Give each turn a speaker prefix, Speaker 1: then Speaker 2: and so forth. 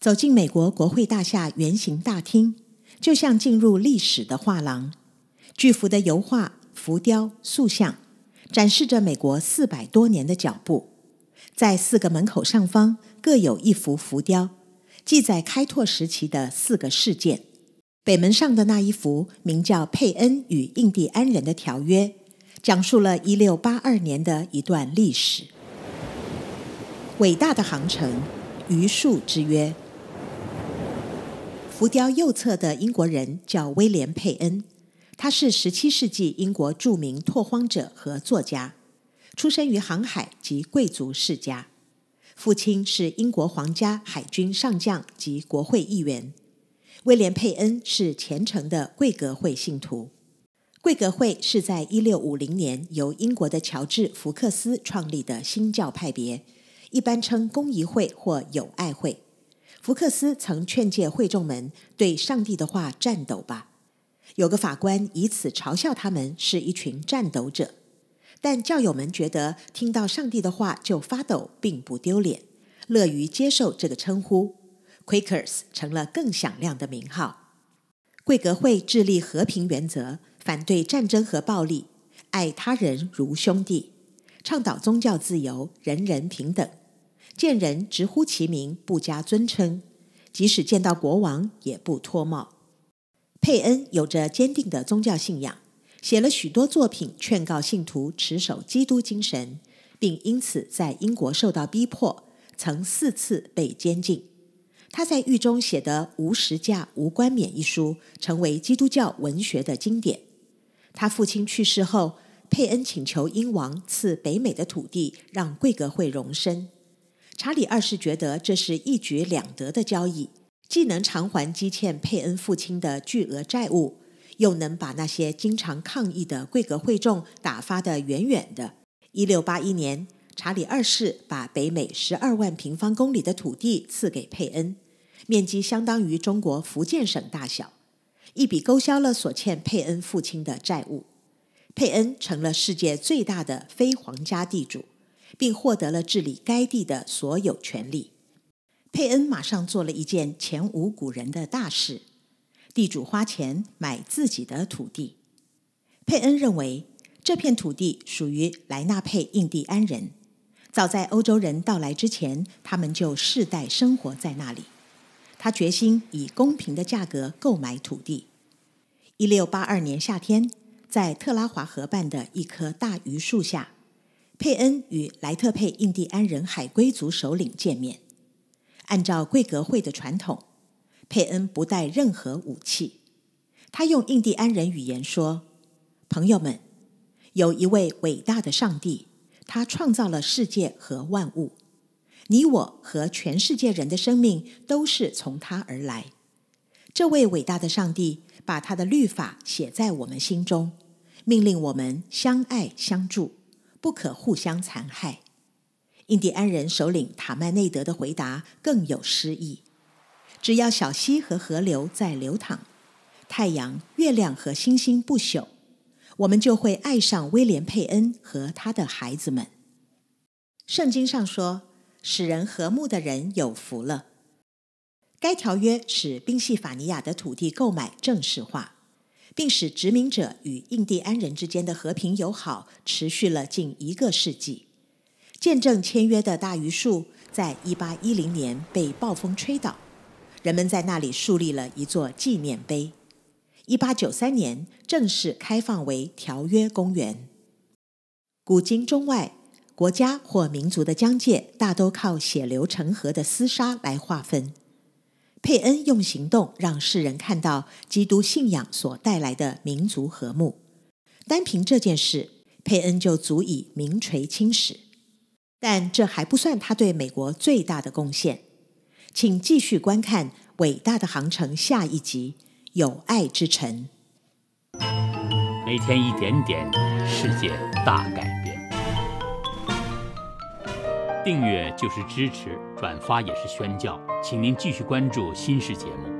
Speaker 1: 走进美国国会大厦圆形大厅，就像进入历史的画廊。巨幅的油画、浮雕、塑像展示着美国四百多年的脚步。在四个门口上方各有一幅浮雕，记载开拓时期的四个事件。北门上的那一幅，名叫《佩恩与印第安人的条约》，讲述了一六八二年的一段历史。伟大的航程，《榆树之约》浮雕右侧的英国人叫威廉·佩恩，他是十七世纪英国著名拓荒者和作家，出生于航海及贵族世家，父亲是英国皇家海军上将及国会议员。威廉·佩恩是虔诚的贵格会信徒。贵格会是在一六五零年由英国的乔治·福克斯创立的新教派别。一般称公仪会或友爱会。福克斯曾劝诫会众们对上帝的话颤抖吧。有个法官以此嘲笑他们是一群颤抖者，但教友们觉得听到上帝的话就发抖并不丢脸，乐于接受这个称呼。Quakers 成了更响亮的名号。贵格会致力和平原则，反对战争和暴力，爱他人如兄弟，倡导宗教自由、人人平等。见人直呼其名，不加尊称；即使见到国王，也不脱帽。佩恩有着坚定的宗教信仰，写了许多作品劝告信徒持守基督精神，并因此在英国受到逼迫，曾四次被监禁。他在狱中写的《无实价无冠冕》一书，成为基督教文学的经典。他父亲去世后，佩恩请求英王赐北美的土地，让贵格会容身。查理二世觉得这是一举两得的交易，既能偿还积欠佩恩父亲的巨额债务，又能把那些经常抗议的贵格会众打发得远远的。一六八一年，查理二世把北美十二万平方公里的土地赐给佩恩，面积相当于中国福建省大小，一笔勾销了所欠佩恩父亲的债务。佩恩成了世界最大的非皇家地主。并获得了治理该地的所有权利。佩恩马上做了一件前无古人的大事：地主花钱买自己的土地。佩恩认为这片土地属于莱纳佩印第安人，早在欧洲人到来之前，他们就世代生活在那里。他决心以公平的价格购买土地。一六八二年夏天，在特拉华河畔的一棵大榆树下。佩恩与莱特佩印第安人海龟族首领见面。按照贵格会的传统，佩恩不带任何武器。他用印第安人语言说：“朋友们，有一位伟大的上帝，他创造了世界和万物。你我和全世界人的生命都是从他而来。这位伟大的上帝把他的律法写在我们心中，命令我们相爱相助。”不可互相残害。印第安人首领塔曼内德的回答更有诗意：只要小溪和河流在流淌，太阳、月亮和星星不朽，我们就会爱上威廉·佩恩和他的孩子们。圣经上说，使人和睦的人有福了。该条约使宾夕法尼亚的土地购买正式化。并使殖民者与印第安人之间的和平友好持续了近一个世纪。见证签约的大榆树，在一八一零年被暴风吹倒，人们在那里树立了一座纪念碑。一八九三年正式开放为条约公园。古今中外，国家或民族的疆界大都靠血流成河的厮杀来划分。佩恩用行动让世人看到基督信仰所带来的民族和睦，单凭这件事，佩恩就足以名垂青史。但这还不算他对美国最大的贡献。请继续观看《伟大的航程》下一集《有爱之城》。每天一点点，世界大改变。订阅就是支持，转发也是宣教，请您继续关注《新视》节目。